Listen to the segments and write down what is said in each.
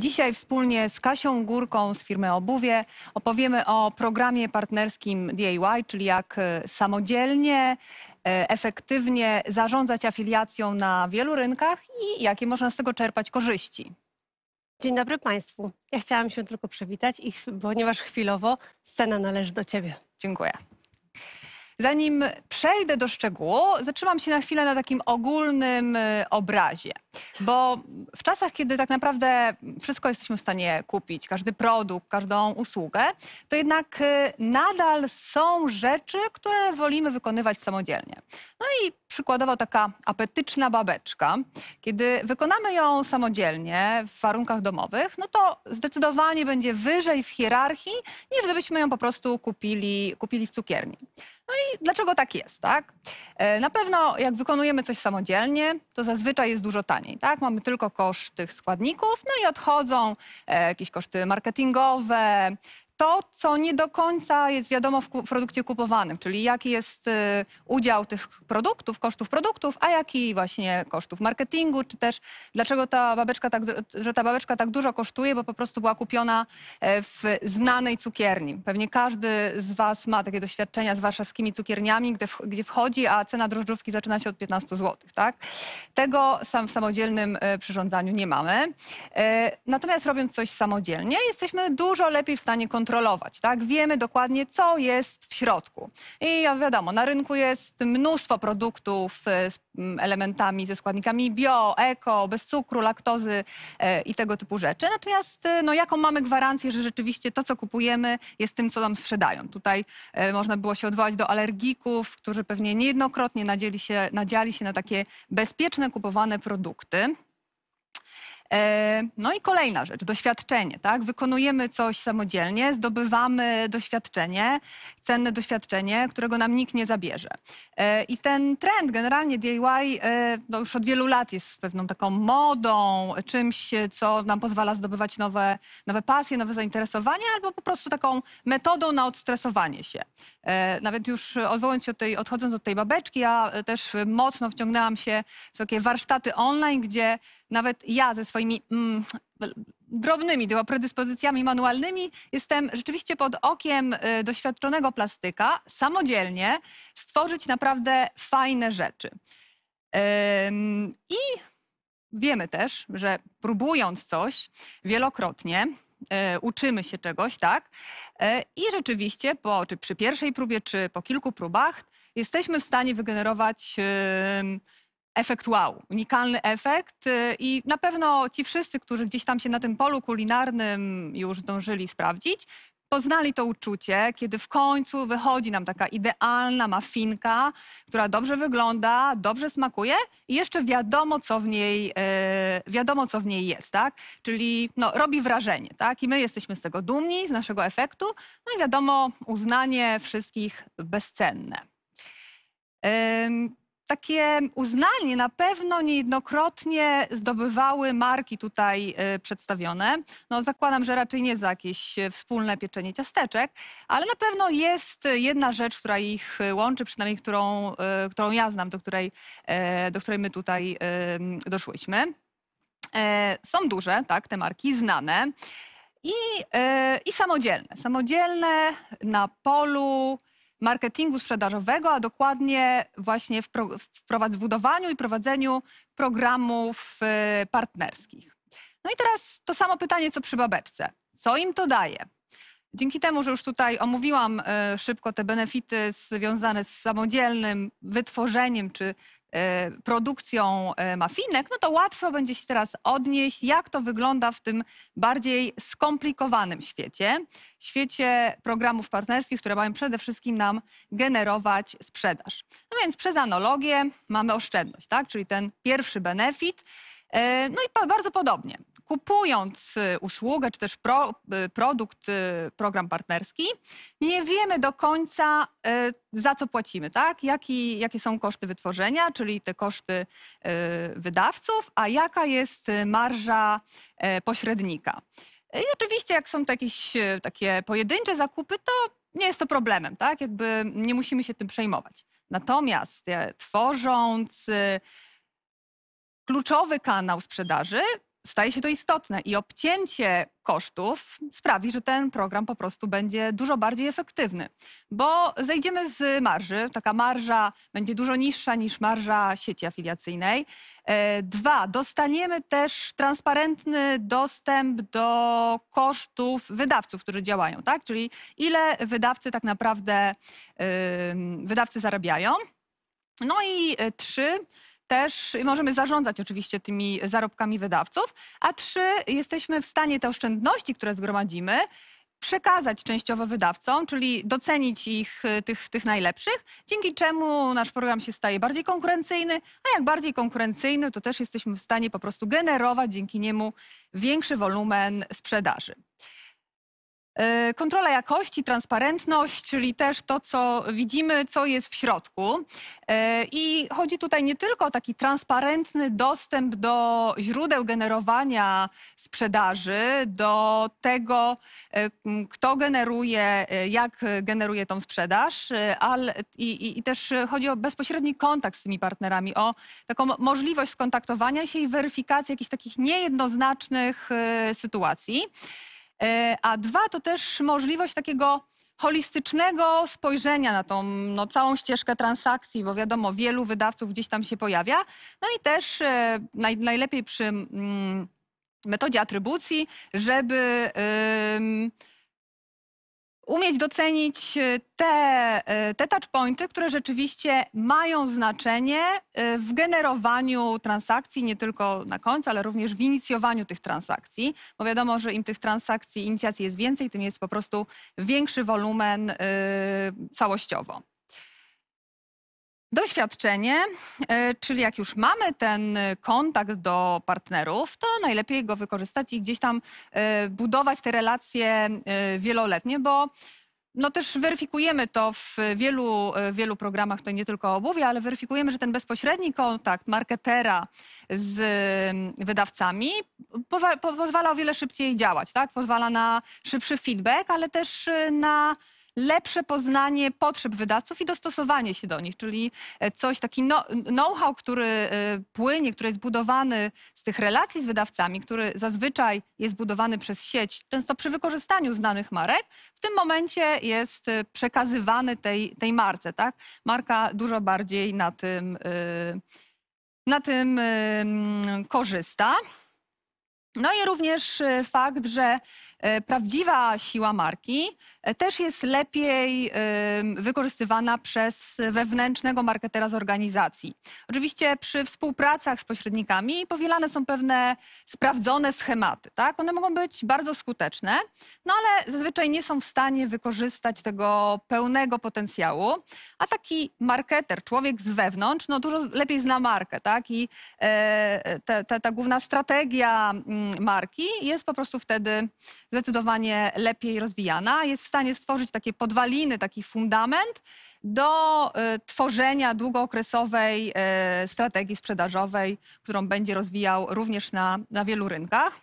Dzisiaj wspólnie z Kasią Górką z firmy Obuwie opowiemy o programie partnerskim DIY, czyli jak e, samodzielnie, e, efektywnie zarządzać afiliacją na wielu rynkach i jakie można z tego czerpać korzyści. Dzień dobry Państwu. Ja chciałam się tylko przywitać, i, ponieważ chwilowo scena należy do Ciebie. Dziękuję. Zanim przejdę do szczegółu, zatrzymam się na chwilę na takim ogólnym y, obrazie. Bo w czasach, kiedy tak naprawdę wszystko jesteśmy w stanie kupić, każdy produkt, każdą usługę, to jednak y, nadal są rzeczy, które wolimy wykonywać samodzielnie. No i przykładowo taka apetyczna babeczka. Kiedy wykonamy ją samodzielnie w warunkach domowych, no to zdecydowanie będzie wyżej w hierarchii, niż gdybyśmy ją po prostu kupili, kupili w cukierni. No i dlaczego tak jest, tak? E, na pewno jak wykonujemy coś samodzielnie, to zazwyczaj jest dużo taniej, tak? Mamy tylko koszt tych składników, no i odchodzą e, jakieś koszty marketingowe, to, co nie do końca jest wiadomo w, produkcie kupowanym, czyli jaki jest y, udział tych produktów, kosztów produktów, a jaki właśnie kosztów marketingu, czy też dlaczego ta babeczka tak, że ta babeczka tak dużo kosztuje, bo po prostu była kupiona e, w znanej cukierni. Pewnie każdy z Was ma takie doświadczenia z warszawskimi cukierniami, gdzie, w- gdzie wchodzi, a cena drożdżówki zaczyna się od 15 zł. Tak? Tego sam w samodzielnym e, przyrządzaniu nie mamy. E, natomiast robiąc coś samodzielnie, jesteśmy dużo lepiej w stanie kontrolować kontrolować, tak? Wiemy dokładnie, co jest w środku. I wiadomo, na rynku jest mnóstwo produktów e, z elementami, ze składnikami bio, eko, bez cukru, laktozy e, i tego typu rzeczy. Natomiast e, no, jaką mamy gwarancję, że rzeczywiście to, co kupujemy, jest tym, co nam sprzedają? Tutaj można było się odwołać do alergików, którzy pewnie niejednokrotnie nadzieli się, nadziali się na takie bezpieczne kupowane produkty. E, no i kolejna rzecz, doświadczenie, tak? Wykonujemy coś samodzielnie, zdobywamy doświadczenie, cenne doświadczenie, którego nam nikt nie zabierze. E, I ten trend generalnie DIY e, no już od wielu lat jest pewną taką modą, czymś, co nam pozwala zdobywać nowe, nowe pasje, nowe zainteresowania, albo po prostu taką metodą na odstresowanie się. Nawet już odwołując się od tej, odchodząc od tej babeczki, ja też mocno wciągnęłam się w takie warsztaty online, gdzie nawet ja ze swoimi mm, drobnymi tylko predyspozycjami manualnymi jestem rzeczywiście pod okiem y, doświadczonego plastyka samodzielnie stworzyć naprawdę fajne rzeczy. Ym, I wiemy też, że próbując coś wielokrotnie, y, uczymy się czegoś, tak? Y, I rzeczywiście po, czy przy pierwszej próbie, czy po kilku próbach jesteśmy w stanie wygenerować. Y, efekt wow, unikalny efekt y, i na pewno ci wszyscy, którzy gdzieś tam się na tym polu kulinarnym już zdążyli sprawdzić, poznali to uczucie, kiedy w końcu wychodzi nam taka idealna mafinka, która dobrze wygląda, dobrze smakuje i jeszcze wiadomo, co w niej, yy, wiadomo, co w niej jest, tak? Czyli no, robi wrażenie, tak? I my jesteśmy z tego dumni, z naszego efektu, no i wiadomo, uznanie wszystkich bezcenne. Yy, takie uznanie na pewno niejednokrotnie zdobywały marki tutaj y, przedstawione. No, zakładam, że raczej nie za jakieś y, wspólne pieczenie ciasteczek, ale na pewno jest y, jedna rzecz, która ich łączy, przynajmniej którą, którą ja znam, do której, do której my tutaj doszłyśmy. E, są duże, tak, te marki, znane i, i samodzielne. Samodzielne na polu marketingu sprzedażowego, a dokładnie właśnie w, pro, w budowaniu i prowadzeniu programów y, partnerskich. No i teraz to samo pytanie, co przy babeczce. Co im to daje? Dzięki temu, że już tutaj omówiłam y, szybko te benefity związane z samodzielnym wytworzeniem czy E, produkcją e, mafinek, no to łatwo będzie się teraz odnieść, jak to wygląda w tym bardziej skomplikowanym świecie, świecie programów partnerskich, które mają przede wszystkim nam generować sprzedaż. No więc przez analogię mamy oszczędność, tak? czyli ten pierwszy benefit. E, no i bardzo podobnie kupując y, usługę czy też pro, y, produkt, y, program partnerski, nie wiemy do końca, za co płacimy, tak? Jaki, jakie są koszty wytworzenia, czyli te koszty wydawców, a jaka jest marża pośrednika. I oczywiście, jak są to jakieś takie pojedyncze zakupy, to nie jest to problemem, tak? Jakby nie musimy się tym przejmować. Natomiast e, tworząc kluczowy kanał sprzedaży, staje się to istotne i obcięcie kosztów sprawi, że ten program po prostu będzie dużo bardziej efektywny, bo zejdziemy z marży. Taka marża będzie dużo niższa niż marża sieci afiliacyjnej. E, dwa, dostaniemy też transparentny dostęp do kosztów wydawców, którzy działają, tak? Czyli ile wydawcy tak naprawdę wydawcy zarabiają. No i e, trzy, też możemy zarządzać oczywiście tymi zarobkami wydawców, a trzy, jesteśmy w stanie te oszczędności, które zgromadzimy, przekazać częściowo wydawcom, czyli docenić ich, y, tych, tych najlepszych, dzięki czemu nasz program się staje bardziej konkurencyjny, a jak bardziej konkurencyjny, to też jesteśmy w stanie po prostu generować dzięki niemu większy wolumen sprzedaży. E, kontrola jakości, transparentność, czyli też to, co widzimy, co jest w środku. E, I chodzi tutaj nie tylko o taki transparentny dostęp do źródeł generowania sprzedaży, do tego, e, kto generuje, jak generuje tą sprzedaż, ale i, i, i też chodzi o bezpośredni kontakt z tymi partnerami, o taką możliwość skontaktowania się i weryfikacji jakichś takich niejednoznacznych sytuacji. E, a dwa to też możliwość takiego holistycznego spojrzenia na tą no, całą ścieżkę transakcji, bo wiadomo, wielu wydawców gdzieś tam się pojawia. No i też e, naj, najlepiej przy mm, metodzie atrybucji, żeby. Yy, umieć docenić e, te, e, te touchpointy, które rzeczywiście mają znaczenie e, w generowaniu transakcji, nie tylko na końcu, ale również w inicjowaniu tych transakcji, bo wiadomo, że im tych transakcji, inicjacji jest więcej, tym jest po prostu większy wolumen całościowo. Doświadczenie, e, czyli jak już mamy ten e, kontakt do partnerów, to najlepiej go wykorzystać i gdzieś tam e, budować te relacje wieloletnie, bo no też weryfikujemy to w wielu, wielu programach, to nie tylko obuwie, ale weryfikujemy, że ten bezpośredni kontakt marketera z wydawcami pozwala o wiele szybciej działać, tak? Pozwala na szybszy feedback, ale też na lepsze poznanie potrzeb wydawców i dostosowanie się do nich, czyli e, coś, taki no, know-how, który e, płynie, który jest budowany z tych relacji z wydawcami, który zazwyczaj jest budowany przez sieć, często przy wykorzystaniu znanych marek, w tym momencie jest e, przekazywany tej, tej marce. Tak? Marka dużo bardziej na tym, na tym korzysta. No i również fakt, że E, prawdziwa siła marki e, też jest lepiej wykorzystywana przez wewnętrznego marketera z organizacji. Oczywiście przy współpracach z pośrednikami powielane są pewne sprawdzone schematy. Tak? One mogą być bardzo skuteczne, no ale zazwyczaj nie są w stanie wykorzystać tego pełnego potencjału. A taki marketer, człowiek z wewnątrz, no dużo lepiej zna markę. Tak? I e, ta, ta, ta główna strategia mm, marki jest po prostu wtedy zdecydowanie lepiej rozwijana. Jest w stanie stworzyć takie podwaliny, taki fundament do y, tworzenia długookresowej y, strategii sprzedażowej, którą będzie rozwijał również na, na wielu rynkach.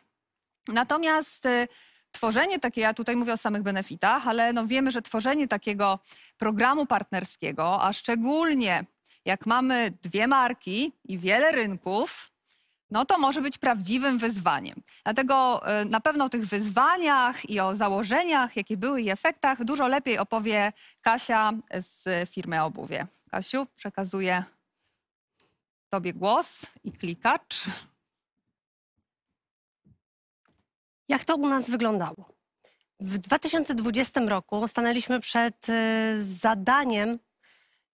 Natomiast y, tworzenie takie, ja tutaj mówię o samych benefitach, ale no wiemy, że tworzenie takiego programu partnerskiego, a szczególnie jak mamy dwie marki i wiele rynków, no to może być prawdziwym wyzwaniem. Dlatego e, na pewno o tych wyzwaniach i o założeniach, jakie były i efektach, dużo lepiej opowie Kasia z firmy Obuwie. Kasiu, przekazuję Tobie głos i klikacz. Jak to u nas wyglądało? W 2020 roku stanęliśmy przed e, zadaniem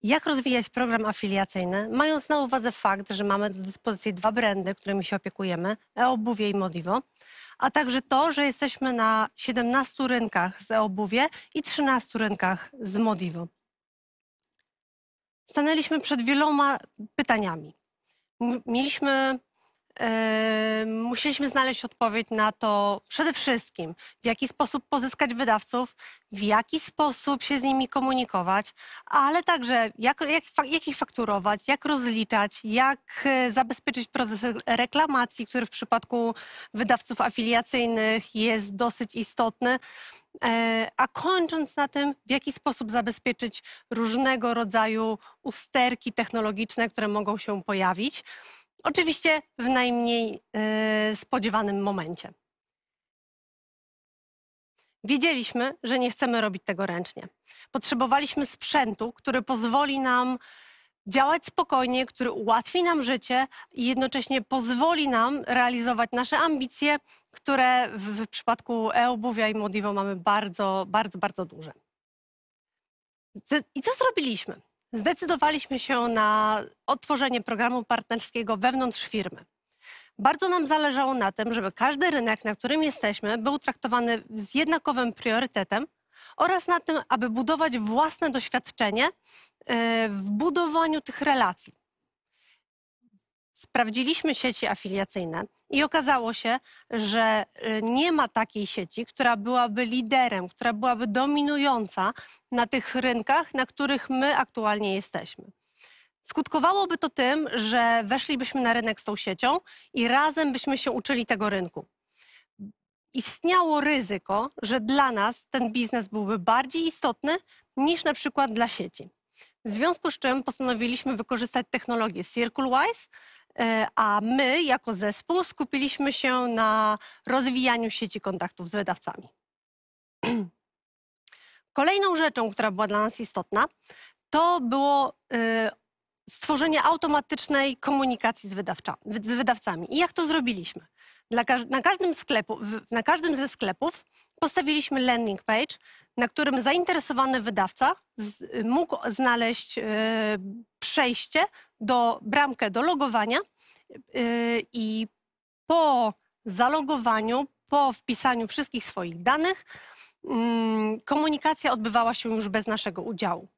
jak rozwijać program afiliacyjny, mając na uwadze fakt, że mamy do dyspozycji dwa brandy, którymi się opiekujemy, e-obuwie i Modivo, a także to, że jesteśmy na 17 rynkach z e-obuwie i 13 rynkach z Modivo. Stanęliśmy przed wieloma pytaniami. Mieliśmy musieliśmy znaleźć odpowiedź na to przede wszystkim, w jaki sposób pozyskać wydawców, w jaki sposób się z nimi komunikować, ale także jak, jak, jak ich fakturować, jak rozliczać, jak e, zabezpieczyć proces reklamacji, który w przypadku wydawców afiliacyjnych jest dosyć istotny. E, a kończąc na tym, w jaki sposób zabezpieczyć różnego rodzaju usterki technologiczne, które mogą się pojawić. Oczywiście w najmniej y, spodziewanym momencie. Wiedzieliśmy, że nie chcemy robić tego ręcznie. Potrzebowaliśmy sprzętu, który pozwoli nam działać spokojnie, który ułatwi nam życie i jednocześnie pozwoli nam realizować nasze ambicje, które w, w przypadku e-obuwia i Modivo mamy bardzo, bardzo, bardzo duże. I co zrobiliśmy? zdecydowaliśmy się na otworzenie programu partnerskiego wewnątrz firmy. Bardzo nam zależało na tym, żeby każdy rynek, na którym jesteśmy, był traktowany z jednakowym priorytetem oraz na tym, aby budować własne doświadczenie e, w budowaniu tych relacji. Sprawdziliśmy sieci afiliacyjne, i okazało się, że y, nie ma takiej sieci, która byłaby liderem, która byłaby dominująca na tych rynkach, na których my aktualnie jesteśmy. Skutkowałoby to tym, że weszlibyśmy na rynek z tą siecią i razem byśmy się uczyli tego rynku. Istniało ryzyko, że dla nas ten biznes byłby bardziej istotny niż na przykład dla sieci. W związku z czym postanowiliśmy wykorzystać technologię CircleWise, E, a my jako zespół skupiliśmy się na rozwijaniu sieci kontaktów z wydawcami. Kolejną rzeczą, która była dla nas istotna, to było y, stworzenie automatycznej komunikacji z, wydawcza, z wydawcami. I jak to zrobiliśmy? Dla, na, każdym sklepu, na każdym ze sklepów postawiliśmy landing page, na którym zainteresowany wydawca z, y, mógł znaleźć y, przejście do bramkę do logowania y, i po zalogowaniu, po wpisaniu wszystkich swoich danych, mm, komunikacja odbywała się już bez naszego udziału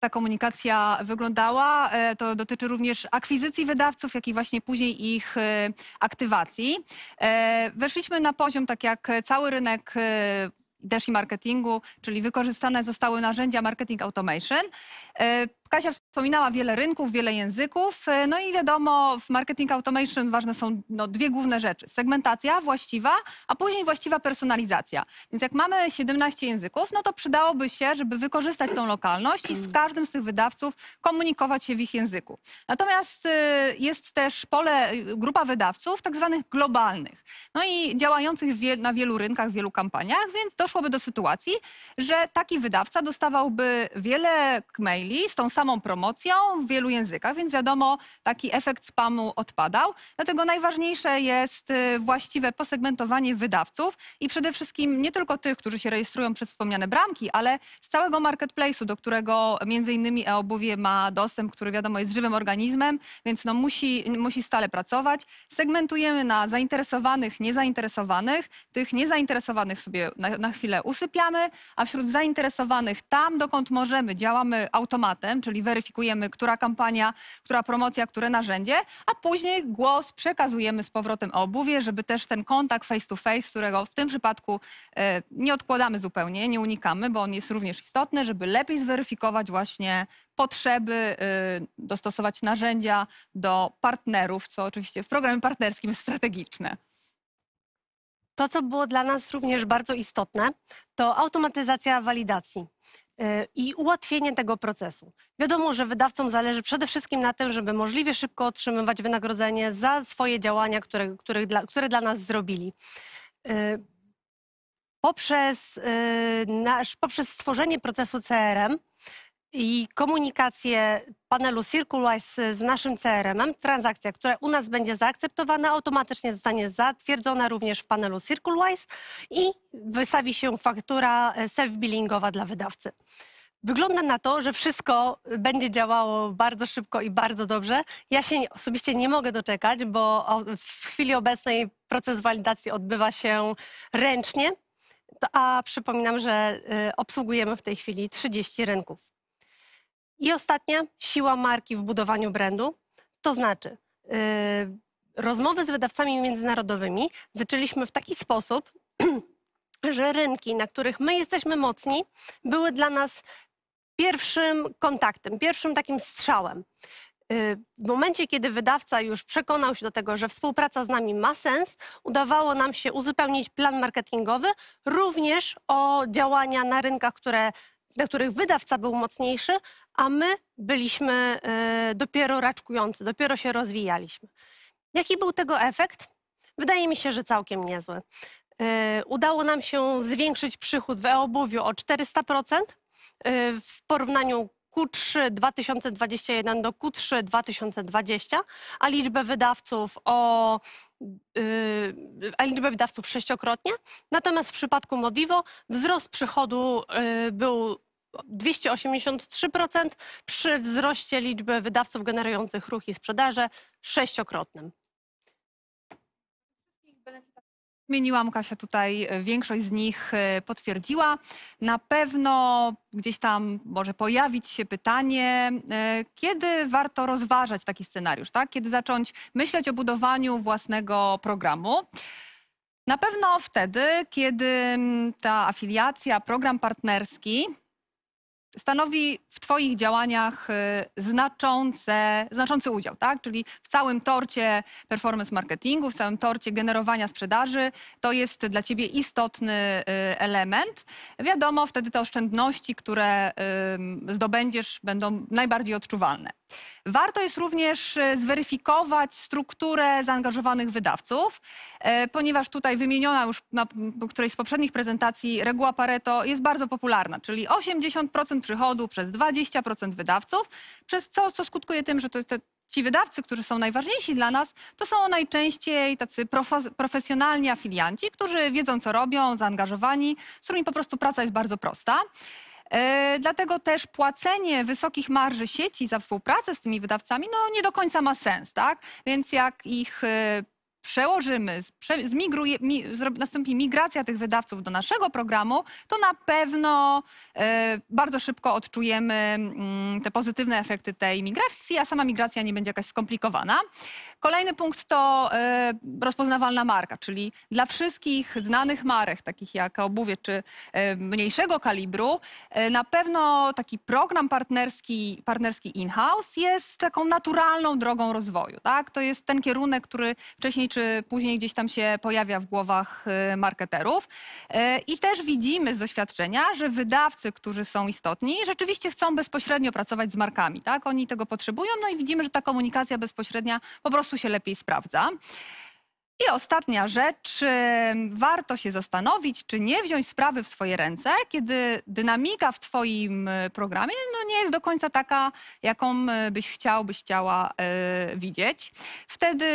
ta komunikacja wyglądała. E, to dotyczy również akwizycji wydawców, jak i właśnie później ich e, aktywacji. E, weszliśmy na poziom, tak jak cały rynek też i marketingu, czyli wykorzystane zostały narzędzia marketing automation. Kasia wspominała wiele rynków, wiele języków. E, no i wiadomo, w marketing automation ważne są no, dwie główne rzeczy. Segmentacja właściwa, a później właściwa personalizacja. Więc jak mamy 17 języków, no to przydałoby się, żeby wykorzystać tą lokalność i z każdym z tych wydawców komunikować się w ich języku. Natomiast e, jest też pole, e, grupa wydawców tak zwanych globalnych, no i działających na wielu rynkach, wielu kampaniach, więc doszłoby do sytuacji, że taki wydawca dostawałby wiele maili z tą samą samą promocją w wielu językach, więc wiadomo, taki efekt spamu odpadał. Dlatego najważniejsze jest y, właściwe posegmentowanie wydawców i przede wszystkim nie tylko tych, którzy się rejestrują przez wspomniane bramki, ale z całego marketplace'u, do którego między innymi e-obuwie ma dostęp, który wiadomo jest żywym organizmem, więc no musi, musi stale pracować. Segmentujemy na zainteresowanych, niezainteresowanych. Tych niezainteresowanych sobie na, na chwilę usypiamy, a wśród zainteresowanych tam, dokąd możemy, działamy automatem, czy czyli weryfikujemy, która kampania, która promocja, które narzędzie, a później głos przekazujemy z powrotem obuwie, żeby też ten kontakt face to face, którego w tym przypadku e, nie odkładamy zupełnie, nie unikamy, bo on jest również istotny, żeby lepiej zweryfikować właśnie potrzeby, e, dostosować narzędzia do partnerów, co oczywiście w programie partnerskim jest strategiczne. To, co było dla nas również bardzo istotne, to automatyzacja walidacji. E, i ułatwienie tego procesu. Wiadomo, że wydawcom zależy przede wszystkim na tym, żeby możliwie szybko otrzymywać wynagrodzenie za swoje działania, które, które, dla, które dla nas zrobili. E, poprzez, e, nasz, poprzez stworzenie procesu CRM i komunikację panelu Circlewise z naszym CRM-em. Transakcja, która u nas będzie zaakceptowana, automatycznie zostanie zatwierdzona również w panelu Circlewise i wystawi się faktura e, self-billingowa dla wydawcy. Wygląda na to, że wszystko będzie działało bardzo szybko i bardzo dobrze. Ja się osobiście nie mogę doczekać, bo w chwili obecnej proces walidacji odbywa się ręcznie, a przypominam, że e, obsługujemy w tej chwili 30 rynków. I ostatnia, siła marki w budowaniu brandu. To znaczy, y, rozmowy z wydawcami międzynarodowymi zaczęliśmy w taki sposób, że rynki, na których my jesteśmy mocni, były dla nas pierwszym kontaktem, pierwszym takim strzałem. Y, w momencie, kiedy wydawca już przekonał się do tego, że współpraca z nami ma sens, udawało nam się uzupełnić plan marketingowy również o działania na rynkach, które dla których wydawca był mocniejszy, a my byliśmy y, dopiero raczkujący, dopiero się rozwijaliśmy. Jaki był tego efekt? Wydaje mi się, że całkiem niezły. Y, udało nam się zwiększyć przychód w e-obuwiu o 400% y, w porównaniu Q3 2021 do Q3 2020, a liczbę wydawców o yy, liczbę wydawców sześciokrotnie. Natomiast w przypadku Modivo wzrost przychodu y, był 283% przy wzroście liczby wydawców generujących ruch i sprzedaże sześciokrotnym. Zmieniłam, Kasia, tutaj e, większość z nich e, potwierdziła. Na pewno gdzieś tam może pojawić się pytanie, e, kiedy warto rozważać taki scenariusz, tak? kiedy zacząć myśleć o budowaniu własnego programu. Na pewno wtedy, kiedy mm, ta afiliacja, program partnerski stanowi w Twoich działaniach y, znaczące, znaczący udział, tak? Czyli w całym torcie performance marketingu, w całym torcie generowania sprzedaży, to jest dla Ciebie istotny y, element. Wiadomo, wtedy te oszczędności, które y, zdobędziesz, będą najbardziej odczuwalne. Warto jest również zweryfikować strukturę zaangażowanych wydawców, ponieważ tutaj wymieniona już na którejś z poprzednich prezentacji reguła Pareto jest bardzo popularna, czyli 80% przychodu przez 20% wydawców, przez co, co skutkuje tym, że to, to, ci wydawcy, którzy są najważniejsi dla nas, to są najczęściej tacy profe profesjonalni afilianci, którzy wiedzą, co robią, zaangażowani, z którymi po prostu praca jest bardzo prosta. E, dlatego też płacenie wysokich marży sieci za współpracę z tymi wydawcami no, nie do końca ma sens, tak? Więc jak ich e, przełożymy, prze, zmigruje, mi, nastąpi migracja tych wydawców do naszego programu, to na pewno y, bardzo szybko odczujemy y, te pozytywne efekty tej migracji, a sama migracja nie będzie jakaś skomplikowana. Kolejny punkt to y, rozpoznawalna marka, czyli dla wszystkich znanych marek, takich jak obuwie czy e, mniejszego kalibru, na pewno taki program partnerski, partnerski in-house jest taką naturalną drogą rozwoju. Tak? To jest ten kierunek, który wcześniej czy później gdzieś tam się pojawia w głowach y, marketerów. Y, I też widzimy z doświadczenia, że wydawcy, którzy są istotni, rzeczywiście chcą bezpośrednio pracować z markami. Tak? Oni tego potrzebują, no i widzimy, że ta komunikacja bezpośrednia po prostu się lepiej sprawdza. I ostatnia rzecz, warto się zastanowić, czy nie wziąć sprawy w swoje ręce, kiedy dynamika w Twoim e, programie no, nie jest do końca taka, jaką e, byś chciał, byś chciała y, widzieć. Wtedy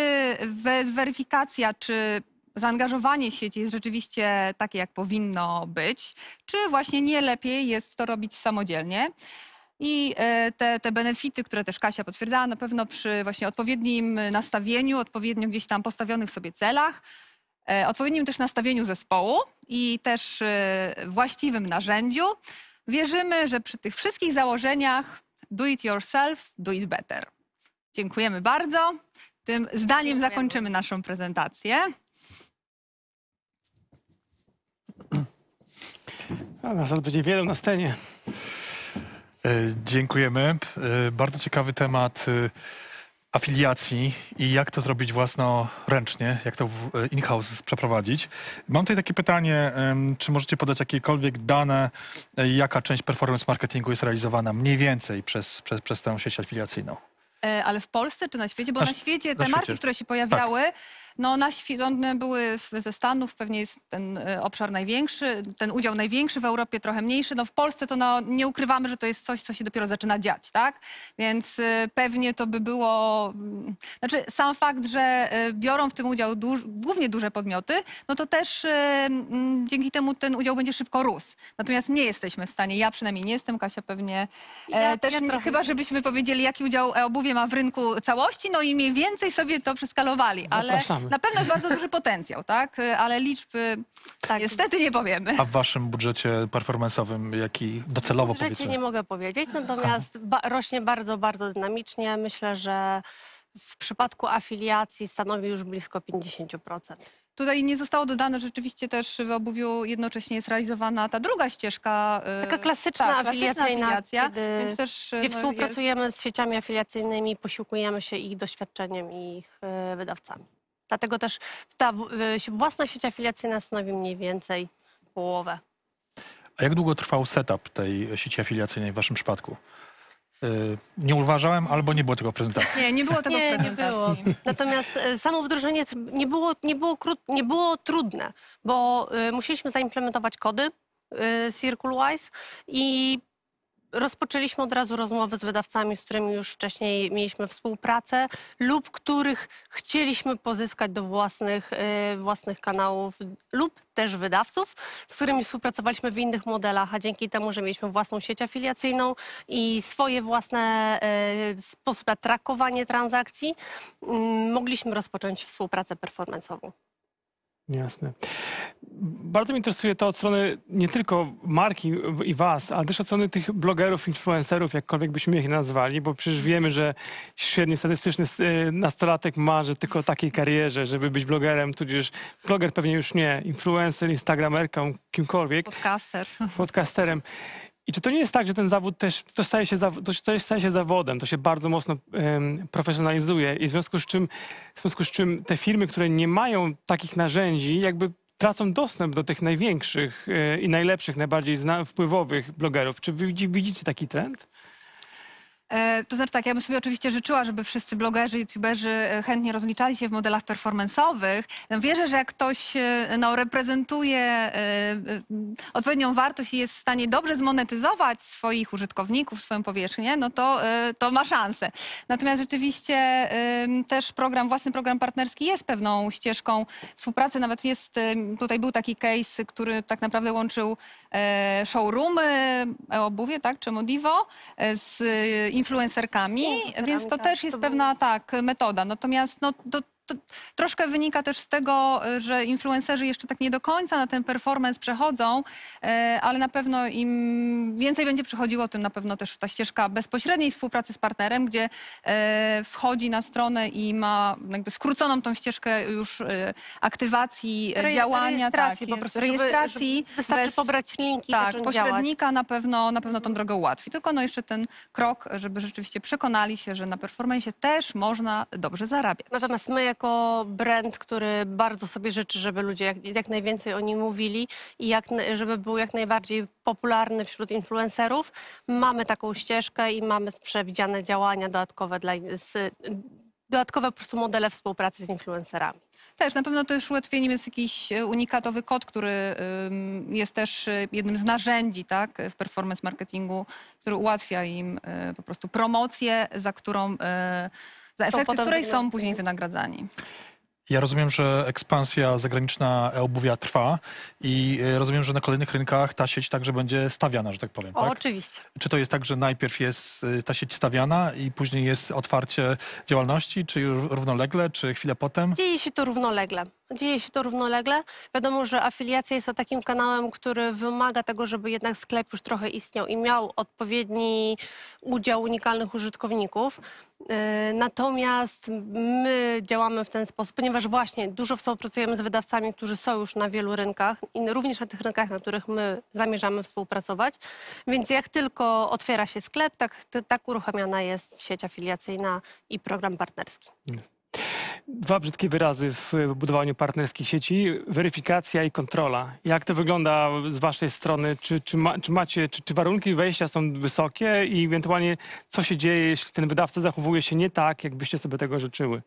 weryfikacja, czy zaangażowanie sieci jest rzeczywiście takie, jak powinno być, czy właśnie nie lepiej jest to robić samodzielnie. I e, te, te benefity, które też Kasia potwierdzała, na pewno przy właśnie odpowiednim nastawieniu, odpowiednio gdzieś tam postawionych sobie celach, e, odpowiednim też nastawieniu zespołu i też e, właściwym narzędziu, wierzymy, że przy tych wszystkich założeniach do it yourself, do it better. Dziękujemy bardzo. Tym zdaniem zakończymy naszą prezentację. A nas będzie wielu na scenie. E, dziękujemy. E, bardzo ciekawy temat e, afiliacji i jak to zrobić własnoręcznie, jak to in-house przeprowadzić. Mam tutaj takie pytanie, czy możecie podać jakiekolwiek dane, jaka część performance marketingu jest realizowana mniej więcej przez, przez, przez tę sieć afiliacyjną? Ale w Polsce czy na świecie? Bo na, na świecie te na marki, świecie. które się tak. pojawiały... Tak no, na one były ze Stanów, pewnie jest ten e, obszar największy, ten udział największy, w Europie trochę mniejszy. No, w Polsce to no, nie ukrywamy, że to jest coś, co się dopiero zaczyna dziać, tak? Więc e, pewnie to by było... Mm, znaczy sam fakt, że e, biorą w tym udział duż, głównie duże podmioty, no to też mm, dzięki temu ten udział będzie szybko rósł. Natomiast nie jesteśmy w stanie, ja przynajmniej nie jestem, Kasia pewnie ja, też, ja trochę... chyba żebyśmy powiedzieli, jaki udział e-obuwie ma w rynku całości, no i mniej więcej sobie to przeskalowali. Zapraszamy. Ale na pewno jest bardzo duży potencjał, tak? Ale liczby tak. niestety nie powiemy. A w waszym budżecie performanceowym, jaki docelowo budżecie nie mogę powiedzieć, natomiast ba rośnie bardzo, bardzo dynamicznie. Myślę, że w przypadku afiliacji stanowi już blisko 50%. Tutaj nie zostało dodane, rzeczywiście też w obuwiu jednocześnie jest realizowana ta druga ścieżka. Y, Taka klasyczna, tak, afiliacyjna, afiliacja, Więc też, y, gdzie no, współpracujemy jest... z sieciami afiliacyjnymi, posiłkujemy się ich doświadczeniem i ich y, wydawcami. Dlatego też ta własna sieć afiliacyjna stanowi mniej więcej połowę. A jak długo trwał setup tej sieci afiliacyjnej w waszym przypadku? Y, nie uważałem, albo nie było tego prezentacji. Nie, nie było tego nie, prezentacji. Nie było. Natomiast y, samo wdrożenie nie było, nie było, krót, nie było trudne, bo y, musieliśmy zaimplementować kody CircleWise i rozpoczęliśmy od razu rozmowy z wydawcami, z którymi już wcześniej mieliśmy współpracę lub których chcieliśmy pozyskać do własnych, y, własnych kanałów lub też wydawców, z którymi współpracowaliśmy w innych modelach, a dzięki temu, że mieliśmy własną sieć afiliacyjną i swoje własne y, sposób na trakowanie transakcji, y, mogliśmy rozpocząć współpracę performance'ową. Jasne. Bardzo mnie interesuje to od strony nie tylko marki i was, ale też od strony tych blogerów, influencerów, jakkolwiek byśmy ich nazwali, bo przecież wiemy, że średni statystyczny e, nastolatek marzy tylko o takiej karierze, żeby być blogerem, tudzież bloger pewnie już nie, influencer, instagramerką, kimkolwiek. Podcaster. Podcasterem. I czy to nie jest tak, że ten zawód też, to staje się, to, to staje się zawodem, to się bardzo mocno um, profesjonalizuje i w związku, z czym, w związku z czym te firmy, które nie mają takich narzędzi, jakby tracą dostęp do tych największych e, i najlepszych, najbardziej wpływowych blogerów. Czy widzicie taki trend? E, to znaczy tak, ja bym sobie oczywiście życzyła, żeby wszyscy blogerzy, youtuberzy e, chętnie rozliczali się w modelach performance'owych. No, wierzę, że jak ktoś e, no, reprezentuje odpowiednią wartość i jest w stanie dobrze zmonetyzować swoich użytkowników, swoją powierzchnię, no to, to ma szansę. Natomiast rzeczywiście też program, własny program partnerski jest pewną ścieżką współpracy. Nawet jest, tutaj był taki case, który tak naprawdę łączył showroomy, obuwie, tak, czy Modivo z influencerkami, więc to też jest pewna tak metoda. Natomiast no, to to troszkę wynika też z tego, y, że influencerzy jeszcze tak nie do końca na ten performance przechodzą, y, ale na pewno im więcej będzie przychodziło, tym na pewno też ta ścieżka bezpośredniej współpracy z partnerem, gdzie y, wchodzi na stronę i ma jakby skróconą tą ścieżkę już aktywacji, Re działania, tak, rejestracji, tak, po prostu, rejestracji. Żeby, żeby wystarczy bez, pobrać linki, tak, pośrednika działać. na pewno na pewno tą drogę ułatwi. Tylko no jeszcze ten krok, żeby rzeczywiście przekonali się, że na performance też można dobrze zarabiać. Natomiast my jak jako brand, który bardzo sobie życzy, żeby ludzie jak, jak najwięcej o nim mówili i jak, żeby był jak najbardziej popularny wśród influencerów, mamy taką ścieżkę i mamy przewidziane działania dodatkowe dla, z, dodatkowe po prostu modele współpracy z influencerami. Też, na pewno też ułatwieniem jest jakiś e, unikatowy kod, który jest też e, jednym z narzędzi tak, w performance marketingu, który ułatwia im e, po prostu promocję, za którą za efekty której są później wynagradzani. Ja rozumiem, że ekspansja zagraniczna obuwia trwa i e, rozumiem, że na kolejnych rynkach ta sieć także będzie stawiana, że tak powiem. O, tak? Oczywiście. Czy to jest tak, że najpierw jest e, ta sieć stawiana i później jest otwarcie działalności, czy równolegle, czy chwilę potem? Dzieje się to równolegle. Dzieje się to równolegle. Wiadomo, że afiliacja jest takim kanałem, który wymaga tego, żeby jednak sklep już trochę istniał i miał odpowiedni udział unikalnych użytkowników. E, natomiast my działamy w ten sposób, ponieważ właśnie dużo współpracujemy z wydawcami, którzy są już na wielu rynkach i również na tych rynkach, na których my zamierzamy współpracować. Więc jak tylko otwiera się sklep, tak, tak uruchamiana jest sieć afiliacyjna i program partnerski dwa brzydkie wyrazy w budowaniu partnerskich sieci, weryfikacja i kontrola. Jak to wygląda z waszej strony? Czy, czy, ma, czy macie, czy, czy, warunki wejścia są wysokie i ewentualnie co się dzieje, jeśli ten wydawca zachowuje się nie tak, jakbyście sobie tego życzyły?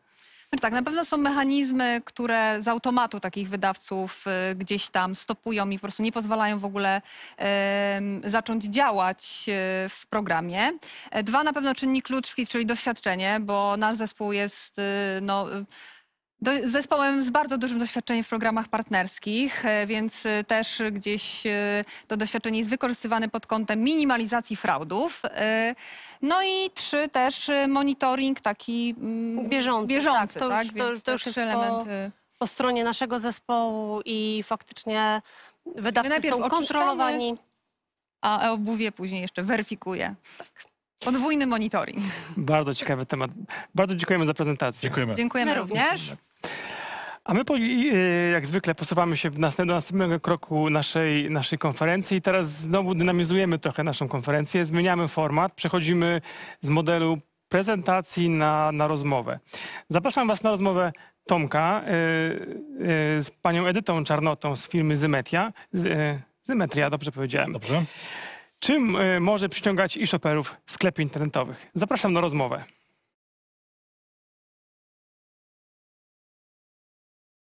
Tak, na pewno są mechanizmy, które z automatu takich wydawców y, gdzieś tam stopują i po prostu nie pozwalają w ogóle zacząć działać y, w programie. E, dwa, na pewno czynnik ludzki, czyli doświadczenie, bo nasz zespół jest y, no, do, zespołem z bardzo dużym doświadczeniem w programach partnerskich, e, więc e, też gdzieś e, to doświadczenie jest wykorzystywane pod kątem minimalizacji fraudów. No i trzy też monitoring taki bieżący. Mm, bieżący tak, to, tak? Już, to, to już jest element. Po, po stronie naszego zespołu i faktycznie wydawcy są kontrolowani. A obuwie później jeszcze weryfikuje. Tak. Podwójny monitoring. Bardzo ciekawy temat. Bardzo dziękujemy za prezentację. Dziękujemy. Dziękujemy również. A my po, y, jak zwykle posuwamy się do następnego kroku naszej, naszej konferencji i teraz znowu dynamizujemy trochę naszą konferencję, zmieniamy format, przechodzimy z modelu prezentacji na, na rozmowę. Zapraszam Was na rozmowę Tomka y, y, z panią Edytą Czarnotą z firmy Zymetia. Zymetria, dobrze powiedziałem. Dobrze. Czym e, może przyciągać e-shopperów sklepów internetowych? Zapraszam na rozmowę.